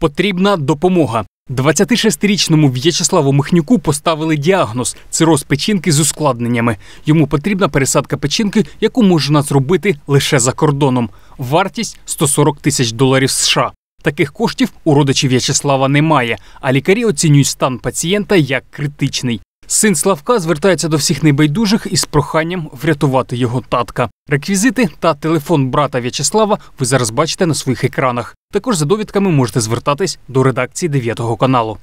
Потрібна допомога. 26-річному В'ячеславу Михнюку поставили діагноз цироз печінки з ускладненнями. Йому потрібна пересадка печінки, яку можна зробити лише за кордоном. Вартість 140 тисяч доларів США. Таких коштів у родичів В'ячеслава немає, а лікарі оцінюють стан пацієнта як критичний. Син Славка звертається до всіх небайдужих із проханням врятувати його татка. Реквізити та телефон брата В'ячеслава ви зараз бачите на своїх екранах. Також за довідками можете звертатись до редакції 9 каналу.